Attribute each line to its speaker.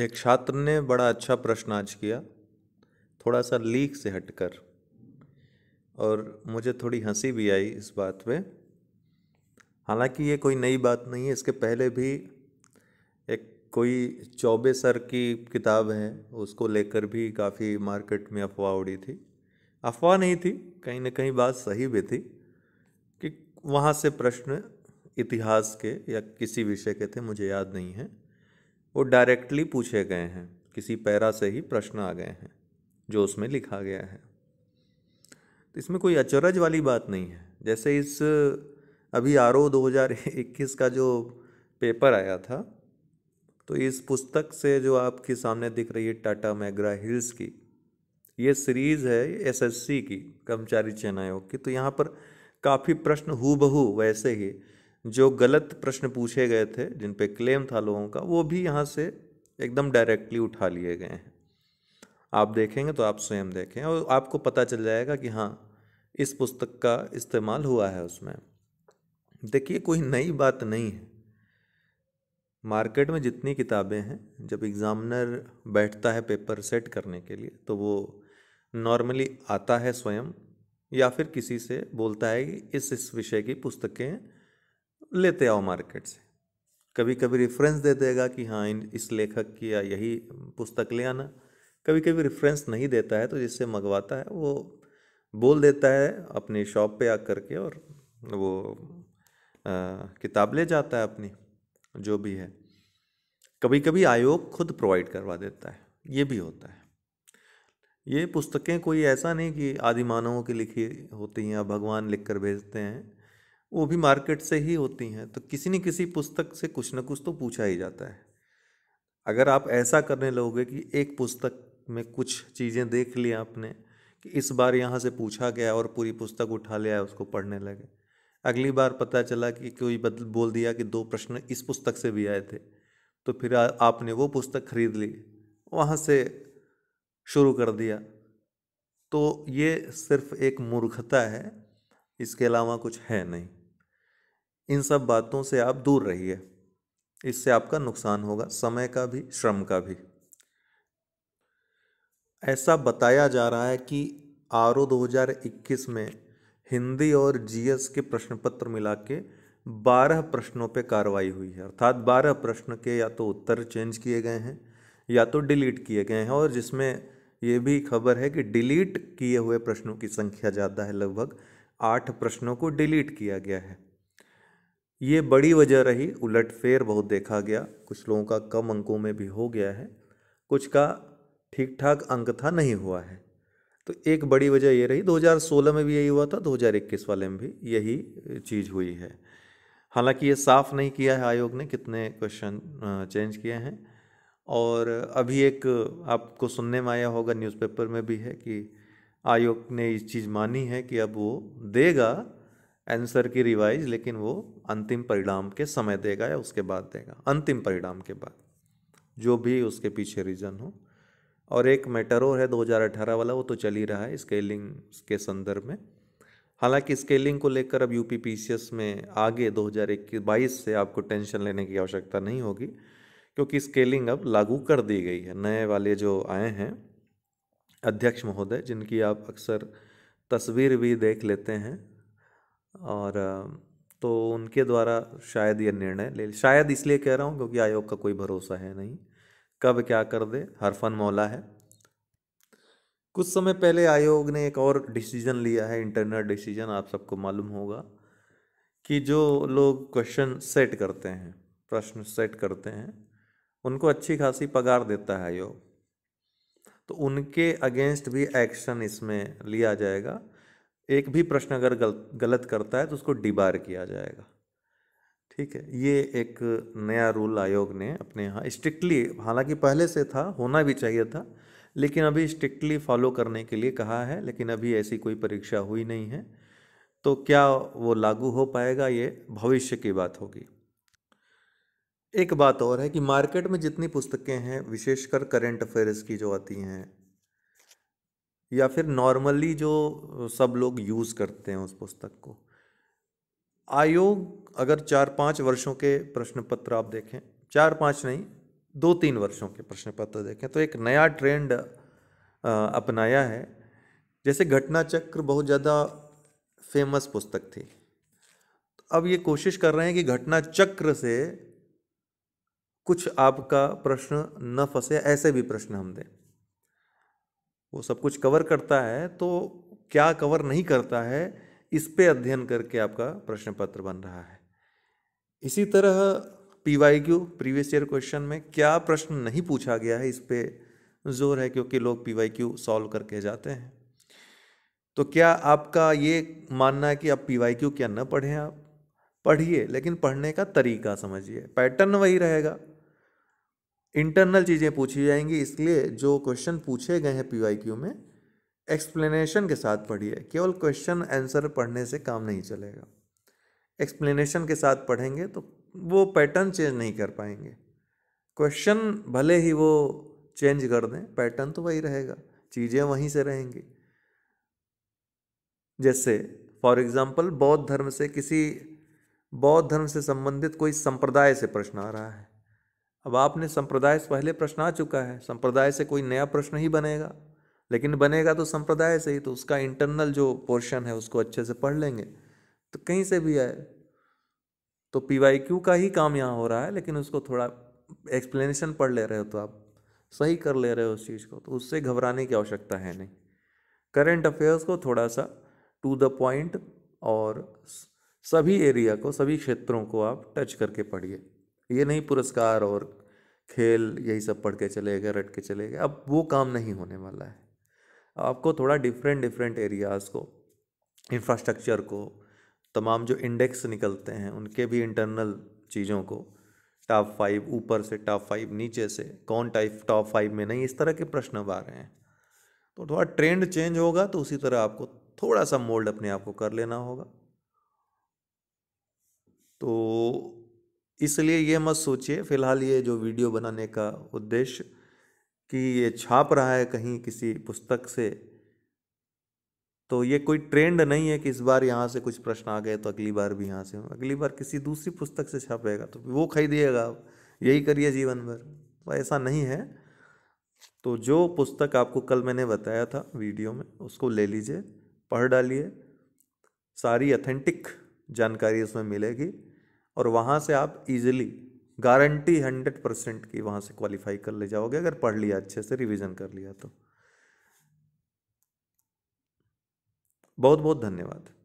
Speaker 1: एक छात्र ने बड़ा अच्छा प्रश्न आज किया थोड़ा सा लीक से हटकर और मुझे थोड़ी हंसी भी आई इस बात पे हालांकि ये कोई नई बात नहीं है इसके पहले भी एक कोई चौबे सर की किताब है उसको लेकर भी काफ़ी मार्केट में अफवाह उड़ी थी अफवाह नहीं थी कहीं ना कहीं बात सही भी थी कि वहाँ से प्रश्न इतिहास के या किसी विषय के थे मुझे याद नहीं है वो डायरेक्टली पूछे गए हैं किसी पैरा से ही प्रश्न आ गए हैं जो उसमें लिखा गया है तो इसमें कोई अचरज वाली बात नहीं है जैसे इस अभी आर ओ का जो पेपर आया था तो इस पुस्तक से जो आपके सामने दिख रही है टाटा मैग्रा हिल्स की ये सीरीज़ है एसएससी की कर्मचारी चयन आयोग की तो यहाँ पर काफ़ी प्रश्न हु बहू वैसे ही जो गलत प्रश्न पूछे गए थे जिन पे क्लेम था लोगों का वो भी यहाँ से एकदम डायरेक्टली उठा लिए गए हैं आप देखेंगे तो आप स्वयं देखें और आपको पता चल जाएगा कि हाँ इस पुस्तक का इस्तेमाल हुआ है उसमें देखिए कोई नई बात नहीं है मार्केट में जितनी किताबें हैं जब एग्ज़ामिनर बैठता है पेपर सेट करने के लिए तो वो नॉर्मली आता है स्वयं या फिर किसी से बोलता है कि इस इस विषय की पुस्तकें लेते आओ मार्केट से कभी कभी रेफरेंस दे देगा कि हाँ इन इस लेखक की या यही पुस्तक ले आना कभी कभी रेफरेंस नहीं देता है तो जिससे मंगवाता है वो बोल देता है अपनी शॉप पे आ कर के और वो किताब ले जाता है अपनी जो भी है कभी कभी आयोग खुद प्रोवाइड करवा देता है ये भी होता है ये पुस्तकें कोई ऐसा नहीं कि आदि मानवों की लिखी होती हैं या भगवान लिख कर भेजते हैं वो भी मार्केट से ही होती हैं तो किसी न किसी पुस्तक से कुछ ना कुछ तो पूछा ही जाता है अगर आप ऐसा करने लगोगे कि एक पुस्तक में कुछ चीज़ें देख ली आपने कि इस बार यहाँ से पूछा गया और पूरी पुस्तक उठा लिया उसको पढ़ने लगे अगली बार पता चला कि कोई बदल बोल दिया कि दो प्रश्न इस पुस्तक से भी आए थे तो फिर आपने वो पुस्तक खरीद ली वहाँ से शुरू कर दिया तो ये सिर्फ एक मूर्खता है इसके अलावा कुछ है नहीं इन सब बातों से आप दूर रहिए इससे आपका नुकसान होगा समय का भी श्रम का भी ऐसा बताया जा रहा है कि आर ओ 2021 में हिंदी और जीएस के प्रश्न पत्र मिला के बारह प्रश्नों पे कार्रवाई हुई है अर्थात बारह प्रश्न के या तो उत्तर चेंज किए गए हैं या तो डिलीट किए गए हैं और जिसमें ये भी खबर है कि डिलीट किए हुए प्रश्नों की संख्या ज़्यादा है लगभग आठ प्रश्नों को डिलीट किया गया है ये बड़ी वजह रही उलटफेर बहुत देखा गया कुछ लोगों का कम अंकों में भी हो गया है कुछ का ठीक ठाक अंक था नहीं हुआ है तो एक बड़ी वजह ये रही 2016 में भी यही हुआ था 2021 वाले में भी यही चीज़ हुई है हालांकि ये साफ नहीं किया है आयोग ने कितने क्वेश्चन चेंज किए हैं और अभी एक आपको सुनने में आया होगा न्यूज़पेपर में भी है कि आयोग ने इस चीज़ मानी है कि अब वो देगा आंसर की रिवाइज लेकिन वो अंतिम परिणाम के समय देगा या उसके बाद देगा अंतिम परिणाम के बाद जो भी उसके पीछे रीज़न हो और एक मेटरोर है 2018 वाला वो तो चल ही रहा है स्केलिंग के संदर्भ में हालांकि स्केलिंग को लेकर अब यू पी में आगे दो हज़ार से आपको टेंशन लेने की आवश्यकता नहीं होगी क्योंकि स्केलिंग अब लागू कर दी गई है नए वाले जो आए हैं अध्यक्ष महोदय जिनकी आप अक्सर तस्वीर भी देख लेते हैं और तो उनके द्वारा शायद ये निर्णय ले शायद इसलिए कह रहा हूँ क्योंकि आयोग का कोई भरोसा है नहीं कब क्या कर दे हरफन मौला है कुछ समय पहले आयोग ने एक और डिसीजन लिया है इंटरनल डिसीजन आप सबको मालूम होगा कि जो लोग क्वेश्चन सेट करते हैं प्रश्न सेट करते हैं उनको अच्छी खासी पगार देता है आयोग तो उनके अगेंस्ट भी एक्शन इसमें लिया जाएगा एक भी प्रश्न अगर गल, गलत करता है तो उसको डिबार किया जाएगा ठीक है ये एक नया रूल आयोग ने अपने यहाँ स्ट्रिक्टली हालांकि पहले से था होना भी चाहिए था लेकिन अभी स्ट्रिक्टली फॉलो करने के लिए कहा है लेकिन अभी ऐसी कोई परीक्षा हुई नहीं है तो क्या वो लागू हो पाएगा ये भविष्य की बात होगी एक बात और है कि मार्केट में जितनी पुस्तकें हैं विशेषकर करेंट अफेयर्स की जो आती हैं या फिर नॉर्मली जो सब लोग यूज़ करते हैं उस पुस्तक को आयोग अगर चार पाँच वर्षों के प्रश्न पत्र आप देखें चार पाँच नहीं दो तीन वर्षों के प्रश्न पत्र देखें तो एक नया ट्रेंड अपनाया है जैसे घटना चक्र बहुत ज़्यादा फेमस पुस्तक थी अब ये कोशिश कर रहे हैं कि घटना चक्र से कुछ आपका प्रश्न न फंसे ऐसे भी प्रश्न हम दें वो सब कुछ कवर करता है तो क्या कवर नहीं करता है इस पे अध्ययन करके आपका प्रश्न पत्र बन रहा है इसी तरह P Y Q previous year question में क्या प्रश्न नहीं पूछा गया है इस पर जोर है क्योंकि लोग पी वाई क्यू सॉल्व करके जाते हैं तो क्या आपका ये मानना है कि आप पी वाई क्यू क्या न पढ़ें आप पढ़िए लेकिन पढ़ने का तरीका समझिए पैटर्न वही रहेगा इंटरनल चीज़ें पूछी जाएंगी इसलिए जो क्वेश्चन पूछे गए हैं पी में एक्सप्लेनेशन के साथ पढ़िए केवल क्वेश्चन आंसर पढ़ने से काम नहीं चलेगा एक्सप्लेनेशन के साथ पढ़ेंगे तो वो पैटर्न चेंज नहीं कर पाएंगे क्वेश्चन भले ही वो चेंज कर दें पैटर्न तो वही रहेगा चीज़ें वहीं से रहेंगी जैसे फॉर एग्ज़ाम्पल बौद्ध धर्म से किसी बौद्ध धर्म से संबंधित कोई संप्रदाय से प्रश्न आ रहा है अब आपने संप्रदाय से पहले प्रश्न आ चुका है संप्रदाय से कोई नया प्रश्न ही बनेगा लेकिन बनेगा तो संप्रदाय से ही तो उसका इंटरनल जो पोर्शन है उसको अच्छे से पढ़ लेंगे तो कहीं से भी आए तो पी वाई क्यू का ही काम यहाँ हो रहा है लेकिन उसको थोड़ा एक्सप्लेनेशन पढ़ ले रहे हो तो आप सही कर ले रहे हो उस चीज़ को तो उससे घबराने की आवश्यकता है नहीं करेंट अफेयर्स को थोड़ा सा टू द पॉइंट और सभी एरिया को सभी क्षेत्रों को आप टच करके पढ़िए ये नहीं पुरस्कार और खेल यही सब पढ़ के चले गए रट के चले गए अब वो काम नहीं होने वाला है आपको थोड़ा डिफरेंट डिफरेंट एरियाज़ को इंफ्रास्ट्रक्चर को तमाम जो इंडेक्स निकलते हैं उनके भी इंटरनल चीज़ों को टॉप फाइव ऊपर से टॉप फाइव नीचे से कौन टाइप टॉप फाइव में नहीं इस तरह के प्रश्न अब आ रहे हैं तो थोड़ा ट्रेंड चेंज होगा तो उसी तरह आपको थोड़ा सा मोल्ड अपने आप को कर लेना होगा तो इसलिए ये मत सोचिए फिलहाल ये जो वीडियो बनाने का उद्देश्य कि ये छाप रहा है कहीं किसी पुस्तक से तो ये कोई ट्रेंड नहीं है कि इस बार यहाँ से कुछ प्रश्न आ गए तो अगली बार भी यहाँ से अगली बार किसी दूसरी पुस्तक से छापेगा तो वो खरीदिएगा आप यही करिए जीवन भर तो ऐसा नहीं है तो जो पुस्तक आपको कल मैंने बताया था वीडियो में उसको ले लीजिए पढ़ डालिए सारी अथेंटिक जानकारी उसमें मिलेगी और वहाँ से आप इजीली गारंटी हंड्रेड परसेंट की वहाँ से क्वालिफाई कर ले जाओगे अगर पढ़ लिया अच्छे से रिवीजन कर लिया तो बहुत बहुत धन्यवाद